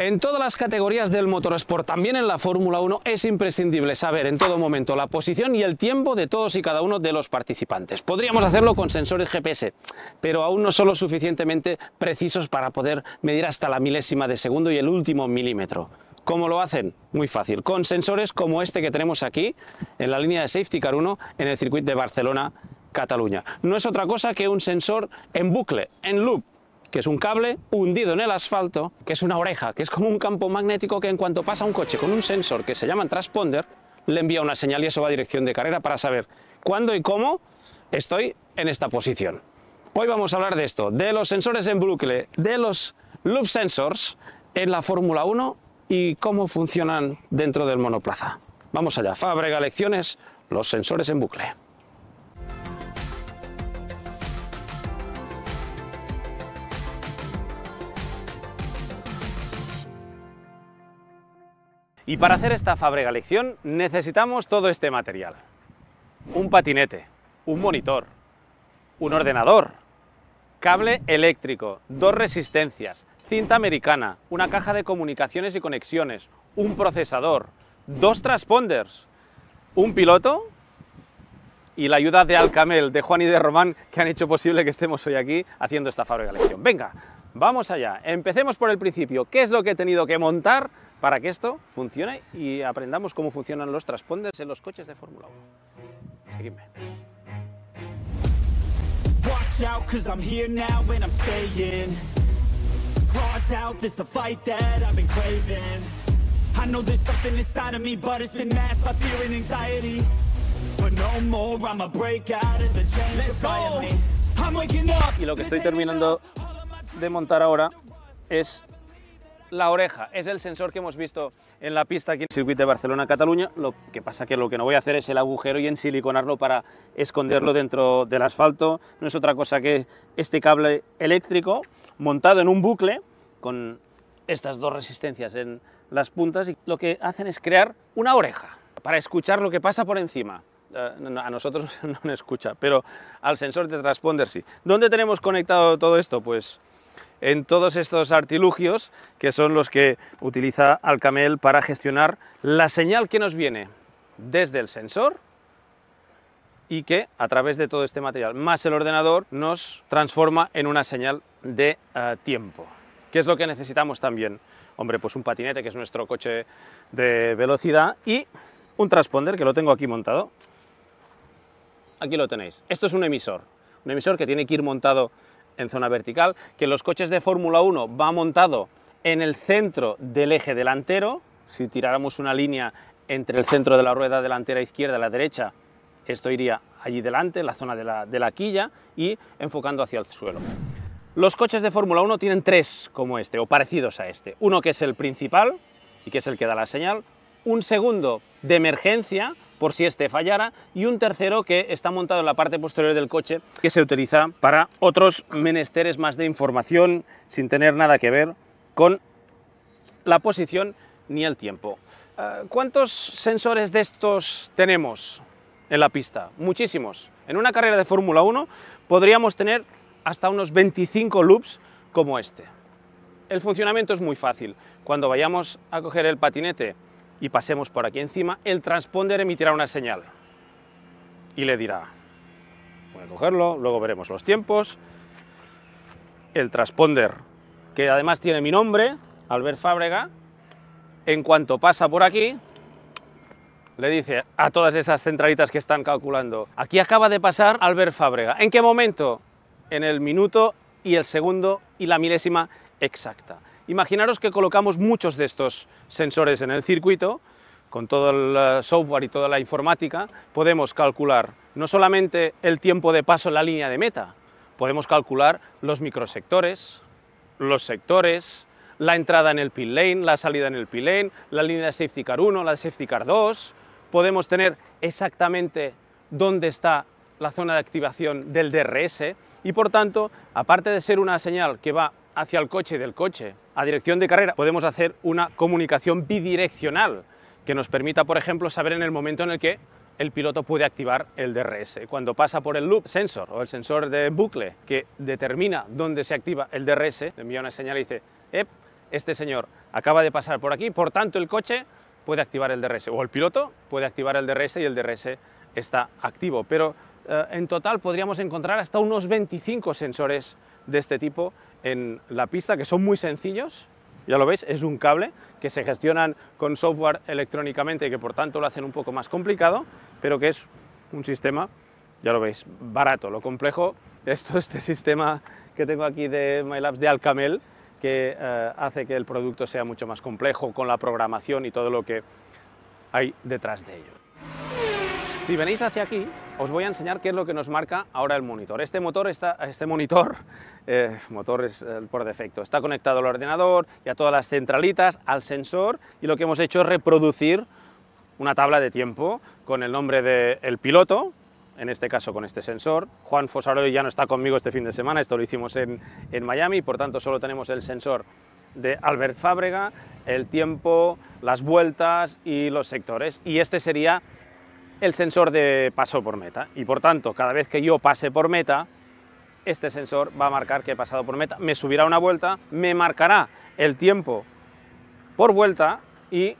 En todas las categorías del motorsport, también en la Fórmula 1, es imprescindible saber en todo momento la posición y el tiempo de todos y cada uno de los participantes. Podríamos hacerlo con sensores GPS, pero aún no son lo suficientemente precisos para poder medir hasta la milésima de segundo y el último milímetro. ¿Cómo lo hacen? Muy fácil. Con sensores como este que tenemos aquí, en la línea de Safety Car 1, en el circuito de Barcelona, Cataluña. No es otra cosa que un sensor en bucle, en loop, que es un cable hundido en el asfalto, que es una oreja, que es como un campo magnético que en cuanto pasa un coche con un sensor que se llama transponder, le envía una señal y eso va a dirección de carrera para saber cuándo y cómo estoy en esta posición. Hoy vamos a hablar de esto, de los sensores en bucle, de los loop sensors en la Fórmula 1 y cómo funcionan dentro del monoplaza. Vamos allá, Fábrega Lecciones, los sensores en bucle. Y para hacer esta fabrega lección necesitamos todo este material. Un patinete, un monitor, un ordenador, cable eléctrico, dos resistencias, cinta americana, una caja de comunicaciones y conexiones, un procesador, dos transponders, un piloto y la ayuda de Alcamel, de Juan y de Román, que han hecho posible que estemos hoy aquí haciendo esta fábrica lección. Venga, Vamos allá, empecemos por el principio. ¿Qué es lo que he tenido que montar para que esto funcione y aprendamos cómo funcionan los transponders en los coches de Fórmula 1? Seguidme. I know there's something inside of me, but it's been masked by fear and anxiety. But no more, I'm I'ma break out of the chains. Let's go. I'm waking up. Y lo que estoy terminando de montar ahora es la oreja. Es el sensor que hemos visto en la pista aquí en el circuito de Barcelona-Cataluña. Lo que pasa que lo que no voy a hacer es el agujero y ensiliconarlo para esconderlo dentro del asfalto. No es otra cosa que este cable eléctrico montado en un bucle con estas dos resistencias en las puntas y lo que hacen es crear una oreja para escuchar lo que pasa por encima. Eh, a nosotros no nos escucha, pero al sensor de transponder sí. ¿Dónde tenemos conectado todo esto? Pues en todos estos artilugios que son los que utiliza Alcamel para gestionar la señal que nos viene desde el sensor y que a través de todo este material más el ordenador nos transforma en una señal de eh, tiempo. ¿Qué es lo que necesitamos también? Hombre, pues un patinete que es nuestro coche de velocidad y un transponder que lo tengo aquí montado. Aquí lo tenéis. Esto es un emisor, un emisor que tiene que ir montado en zona vertical, que los coches de Fórmula 1 va montado en el centro del eje delantero, si tiráramos una línea entre el centro de la rueda delantera izquierda y la derecha, esto iría allí delante, en la zona de la, de la quilla, y enfocando hacia el suelo. Los coches de Fórmula 1 tienen tres como este, o parecidos a este. Uno que es el principal, y que es el que da la señal. Un segundo de emergencia, por si este fallara, y un tercero que está montado en la parte posterior del coche, que se utiliza para otros menesteres más de información, sin tener nada que ver con la posición ni el tiempo. Eh, ¿Cuántos sensores de estos tenemos en la pista? Muchísimos. En una carrera de Fórmula 1 podríamos tener hasta unos 25 loops como este. El funcionamiento es muy fácil. Cuando vayamos a coger el patinete y pasemos por aquí encima, el transponder emitirá una señal y le dirá, voy a cogerlo, luego veremos los tiempos, el transponder, que además tiene mi nombre, Albert Fábrega, en cuanto pasa por aquí, le dice a todas esas centralitas que están calculando, aquí acaba de pasar Albert Fábrega, ¿en qué momento? En el minuto y el segundo y la milésima exacta. Imaginaros que colocamos muchos de estos sensores en el circuito, con todo el eh, software y toda la informática, podemos calcular no solamente el tiempo de paso en la línea de meta, podemos calcular los microsectores, los sectores, la entrada en el pit lane, la salida en el pit lane, la línea de safety car 1, la de safety car 2, podemos tener exactamente dónde está la zona de activación del DRS y por tanto, aparte de ser una señal que va hacia el coche y del coche, a dirección de carrera, podemos hacer una comunicación bidireccional que nos permita, por ejemplo, saber en el momento en el que el piloto puede activar el DRS. Cuando pasa por el loop sensor o el sensor de bucle que determina dónde se activa el DRS, envía una señal y dice, este señor acaba de pasar por aquí, por tanto el coche puede activar el DRS o el piloto puede activar el DRS y el DRS está activo. Pero eh, en total podríamos encontrar hasta unos 25 sensores de este tipo en la pista, que son muy sencillos, ya lo veis, es un cable que se gestionan con software electrónicamente y que por tanto lo hacen un poco más complicado, pero que es un sistema, ya lo veis, barato. Lo complejo es todo este sistema que tengo aquí de MyLabs de Alcamel, que eh, hace que el producto sea mucho más complejo con la programación y todo lo que hay detrás de ello. Si venís hacia aquí, os voy a enseñar qué es lo que nos marca ahora el monitor. Este motor está, este monitor, eh, motor eh, por defecto, está conectado al ordenador y a todas las centralitas, al sensor y lo que hemos hecho es reproducir una tabla de tiempo con el nombre del piloto, en este caso con este sensor. Juan Fosaroy ya no está conmigo este fin de semana, esto lo hicimos en, en Miami, por tanto solo tenemos el sensor de Albert Fábrega, el tiempo, las vueltas y los sectores. Y este sería el sensor de paso por meta. Y por tanto, cada vez que yo pase por meta, este sensor va a marcar que he pasado por meta, me subirá una vuelta, me marcará el tiempo por vuelta y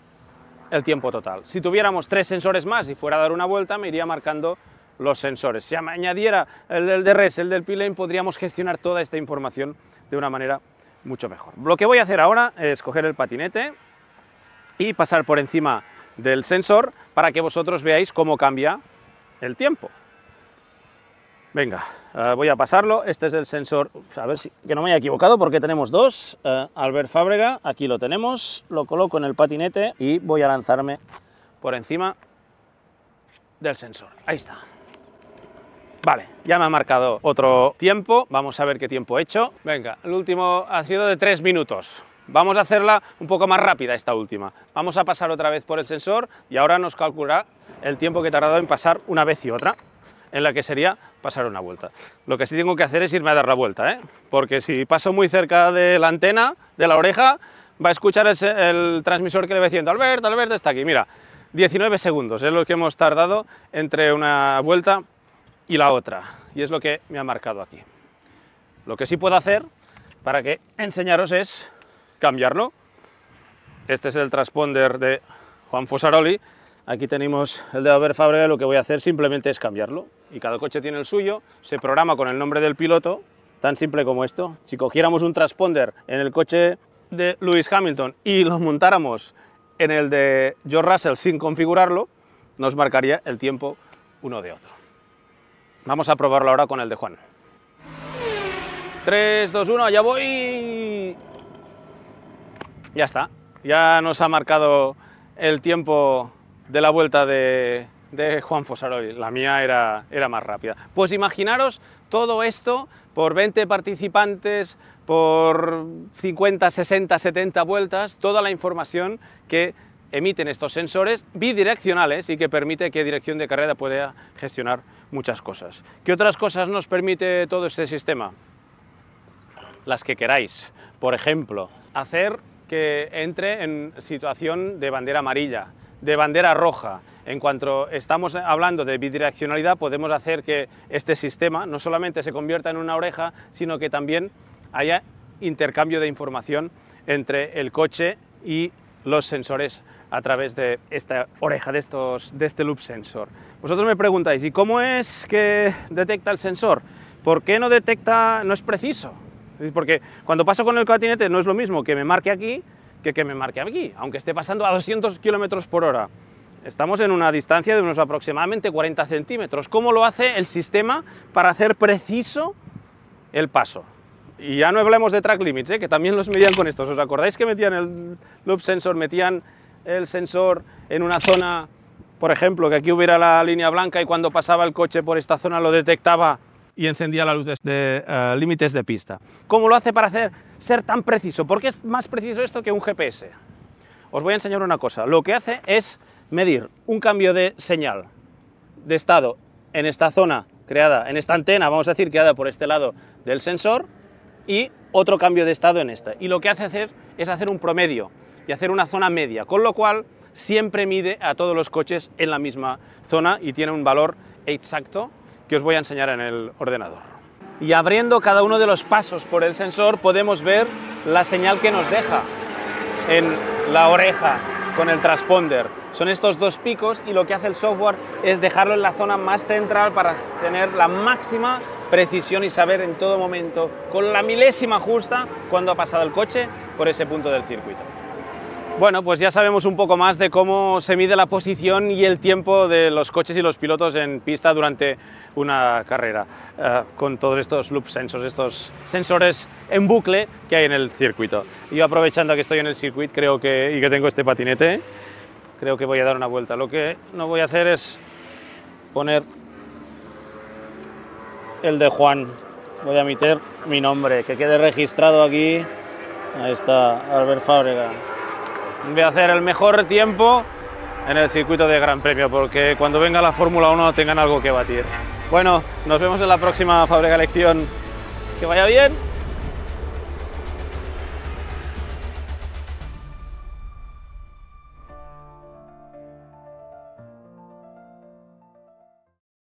el tiempo total. Si tuviéramos tres sensores más y fuera a dar una vuelta, me iría marcando los sensores. Si añadiera el del res el del p podríamos gestionar toda esta información de una manera mucho mejor. Lo que voy a hacer ahora es coger el patinete y pasar por encima del sensor para que vosotros veáis cómo cambia el tiempo. Venga, eh, voy a pasarlo. Este es el sensor, pues, a ver si que no me haya equivocado porque tenemos dos. Eh, Albert Fábrega, aquí lo tenemos. Lo coloco en el patinete y voy a lanzarme por encima del sensor. Ahí está. Vale, ya me ha marcado otro tiempo. Vamos a ver qué tiempo he hecho. Venga, el último ha sido de tres minutos. Vamos a hacerla un poco más rápida esta última. Vamos a pasar otra vez por el sensor y ahora nos calculará el tiempo que he tardado en pasar una vez y otra, en la que sería pasar una vuelta. Lo que sí tengo que hacer es irme a dar la vuelta, ¿eh? porque si paso muy cerca de la antena, de la oreja, va a escuchar el, transmisor que le va diciendo, Alberto, Alberto está aquí, mira, 19 segundos es lo que hemos tardado entre una vuelta y la otra, y es lo que me ha marcado aquí. Lo que sí puedo hacer para que enseñaros es cambiarlo. Este es el transponder de Juan Fosaroli. Aquí tenemos el de Albert lo que voy a hacer simplemente es cambiarlo. Y cada coche tiene el suyo, se programa con el nombre del piloto, tan simple como esto. Si cogiéramos un transponder en el coche de Lewis Hamilton y lo montáramos en el de George Russell sin configurarlo, nos marcaría el tiempo uno de otro. Vamos a probarlo ahora con el de Juan. 3, 2, 1, allá voy ya está. Ya nos ha marcado el tiempo de la vuelta de, Juan Fosaroy. La mía era, era más rápida. Pues imaginaros todo esto por 20 participantes, por 50, 60, 70 vueltas, toda la información que emiten estos sensores bidireccionales y que permite que dirección de carrera pueda gestionar muchas cosas. ¿Qué otras cosas nos permite todo este sistema? Las que queráis. Por ejemplo, hacer que entre en situación de bandera amarilla, de bandera roja. En cuanto estamos hablando de bidireccionalidad, podemos hacer que este sistema no solamente se convierta en una oreja, sino que también haya intercambio de información entre el coche y los sensores a través de esta oreja, de, estos, de este loop sensor. Vosotros me preguntáis, ¿y cómo es que detecta el sensor? ¿Por qué no detecta, no es preciso? Porque cuando paso con el catinete no es lo mismo que me marque aquí que que me marque aquí, aunque esté pasando a 200 kilómetros por hora. Estamos en una distancia de unos aproximadamente 40 centímetros. ¿Cómo lo hace el sistema para hacer preciso el paso? Y ya no hablemos de track limits, ¿eh? que también los medían con estos. ¿Os acordáis que metían el loop sensor, metían el sensor en una zona, por ejemplo, que aquí hubiera la línea blanca y cuando pasaba el coche por esta zona lo detectaba y encendía la luz de, eh, límites de pista. ¿Cómo lo hace para hacer, ser tan preciso? ¿Por qué es más preciso esto que un GPS? Os voy a enseñar una cosa. Lo que hace es medir un cambio de señal de estado en esta zona creada, en esta antena, vamos a decir, creada por este lado del sensor y otro cambio de estado en esta. Y lo que hace hacer es hacer un promedio y hacer una zona media, con lo cual siempre mide a todos los coches en la misma zona y tiene un valor exacto que os voy a enseñar en el ordenador. Y abriendo cada uno de los pasos por el sensor podemos ver la señal que nos deja en la oreja con el transponder. Son estos dos picos y lo que hace el software es dejarlo en la zona más central para tener la máxima precisión y saber en todo momento, con la milésima justa, cuando ha pasado el coche por ese punto del circuito. Bueno, pues ya sabemos un poco más de cómo se mide la posición y el tiempo de los coches y los pilotos en pista durante una carrera, eh, con todos estos loop sensors, estos sensores en bucle que hay en el circuito. Yo aprovechando que estoy en el circuito creo que, y que tengo este patinete, creo que voy a dar una vuelta. Lo que no voy a hacer es poner el de Juan. Voy a meter mi nombre, que quede registrado aquí. Ahí está, Albert Fábrega. Voy a hacer el mejor tiempo en el circuito de Gran Premio, porque cuando venga la Fórmula 1 tengan algo que batir. Bueno, nos vemos en la próxima Fábrica Lección. Que vaya bien.